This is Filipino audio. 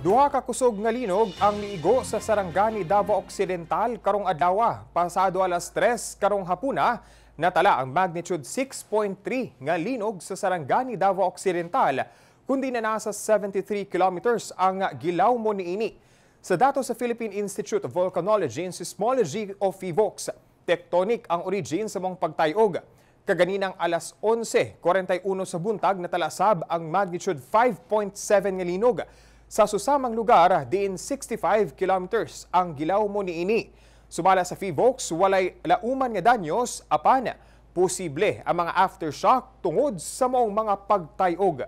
Duha ka kusog nga linog ang niigo sa Sarangani, Davao Occidental karong adlaw pasado alas 3 karong hapuna natala ang magnitude 6.3 nga linog sa Sarangani, Davao Occidental kundi na nasa 73 kilometers ang gilaw mo niini. Sa datos sa Philippine Institute of Volcanology and Seismology of Evox, tectonic ang origin sa mong pagtayog. Kaganinang alas 11.41 sa buntag natalasab ang magnitude 5.7 nga linog sa susamang lugar, diin 65 kilometers ang gilaw mo ni ini. Sumala sa Fivox, walay lauman nga danyos, apan posible ang mga aftershock tungod sa maong mga pagtayog.